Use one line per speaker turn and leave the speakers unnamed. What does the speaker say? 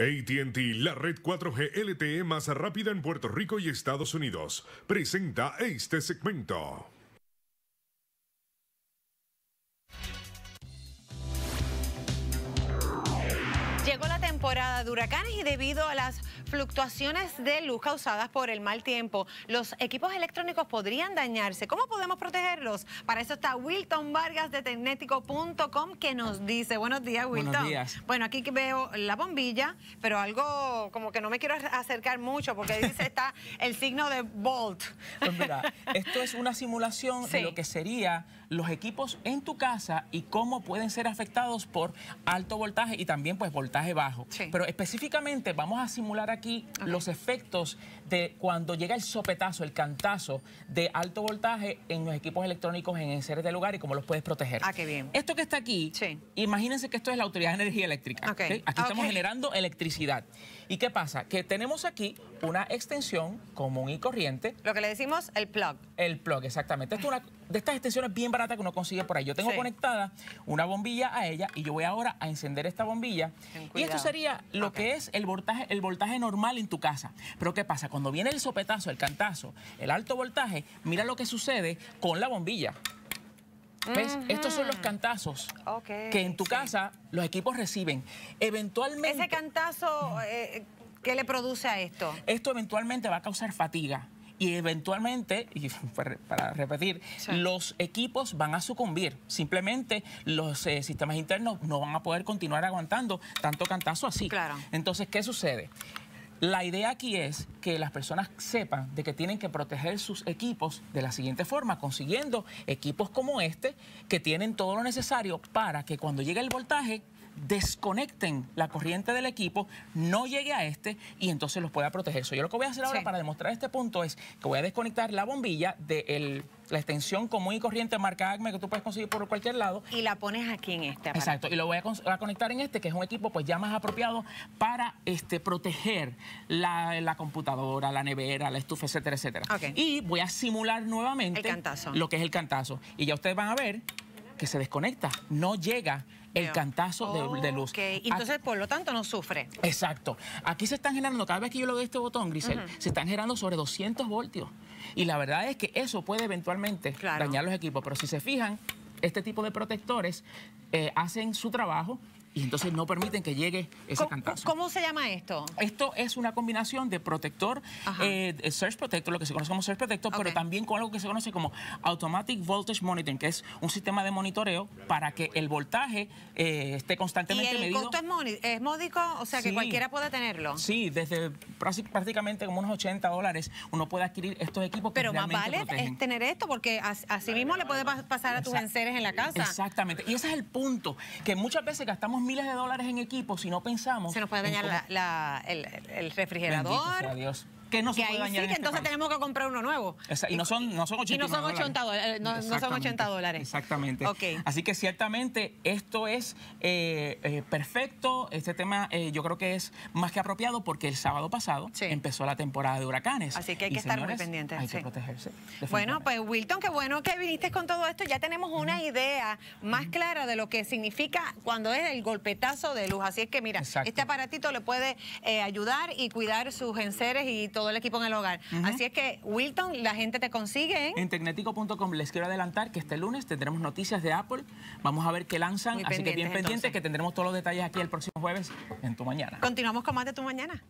ATT, la red 4G LTE más rápida en Puerto Rico y Estados Unidos, presenta este segmento.
temporada de huracanes y debido a las fluctuaciones de luz causadas por el mal tiempo, los equipos electrónicos podrían dañarse. ¿Cómo podemos protegerlos? Para eso está Wilton Vargas de Tecnético.com que nos dice, buenos días Wilton. Buenos días. Bueno, aquí veo la bombilla, pero algo como que no me quiero acercar mucho porque dice está
el signo de Volt. Pues mira, esto es una simulación de lo que sería los equipos en tu casa y cómo pueden ser afectados por alto voltaje y también pues voltaje bajo. Pero específicamente vamos a simular aquí los efectos de cuando llega el sopetazo, el cantazo de alto voltaje en los equipos electrónicos en seres de lugar y cómo los puedes proteger. Ah, qué bien. Esto que está aquí, imagínense que esto es la Autoridad de Energía Eléctrica. Aquí estamos generando electricidad. ¿Y qué pasa? Que tenemos aquí una extensión común y corriente. Lo que le decimos el plug. El plug, exactamente. Esto es una de estas extensiones bien barata que uno consigue por ahí. Yo tengo conectada una bombilla a ella y yo voy ahora a encender esta bombilla. y esto sería lo que es el voltaje, el voltaje normal en tu casa. Pero ¿qué pasa? Cuando viene el sopetazo, el cantazo, el alto voltaje, mira lo que sucede con la bombilla.
¿Ves? Estos son los
cantazos que en tu casa los equipos reciben. Eventualmente... Ese cantazo, eh, ¿qué le produce a esto? Esto eventualmente va a causar fatiga y eventualmente, y para repetir, los equipos van a sucumbir. Simplemente los eh, sistemas internos no van a poder continuar aguantando tanto cantazo así. Entonces, ¿qué sucede? La idea aquí es que las personas sepan de que tienen que proteger sus equipos de la siguiente forma, consiguiendo equipos como este que tienen todo lo necesario para que cuando llegue el voltaje desconecten la corriente del equipo, no llegue a este y entonces los pueda proteger. yo lo que voy a hacer ahora para demostrar este punto es que voy a desconectar la bombilla de la extensión común y corriente marca ACME que tú puedes conseguir por cualquier lado. Y la pones aquí en este. Exacto, y lo voy a, conectar en este, que es un equipo pues ya más apropiado para este, proteger la, computadora, la nevera, la estufa, etcétera, etcétera. Y voy a simular nuevamente lo que es el cantazo. Y ya ustedes van a ver que se desconecta, no llega el cantazo de, luz. Entonces, por lo tanto, no sufre. Exacto. Aquí se están generando, cada vez que yo le doy este botón, Grisel, se están generando sobre 200 voltios. Y la verdad es que eso puede eventualmente dañar los equipos. Pero si se fijan, este tipo de protectores eh, hacen su trabajo y entonces no permiten que llegue ese cantazo. ¿Cómo se llama esto? Esto es una combinación de protector, eh, Surge Protector, lo que se conoce como Surge Protector, pero también con algo que se conoce como Automatic Voltage Monitoring, que es un sistema de monitoreo para que el voltaje eh, esté constantemente ¿Y el costo
es, módico? O sea, que cualquiera pueda tenerlo.
Sí, desde prácticamente como unos 80 dólares uno puede adquirir estos equipos que Pero más vale es
tener esto, porque así mismo le puede pasar a tus enseres en la casa.
Exactamente. Y ese es el punto, que muchas veces gastamos miles de dólares en equipo si no pensamos... Se nos puede dañar
el, refrigerador.
Adiós que no se puede dañar. que este entonces tenemos que comprar uno nuevo. y, no son, 80 dólares. Y eh,
no son 80 dólares.
Exactamente. Así que ciertamente esto es eh, eh, perfecto. Este tema yo creo que es más que apropiado porque el sábado pasado empezó la temporada de huracanes. Así que hay que estar muy pendientes. Hay que protegerse. Bueno, pues Wilton, qué bueno que viniste con todo esto. Ya tenemos
una idea más clara de lo que significa cuando es el golpetazo de luz. Así es que mira, este aparatito le puede ayudar y cuidar sus enseres y todo todo el equipo en el hogar. Así es que,
Wilton, la gente te consigue en... en tecnetico.com les quiero adelantar que este lunes tendremos noticias de Apple. Vamos a ver qué lanzan. así que bien pendientes que tendremos todos los detalles aquí el próximo jueves en Tu Mañana.
Continuamos con más de Tu Mañana.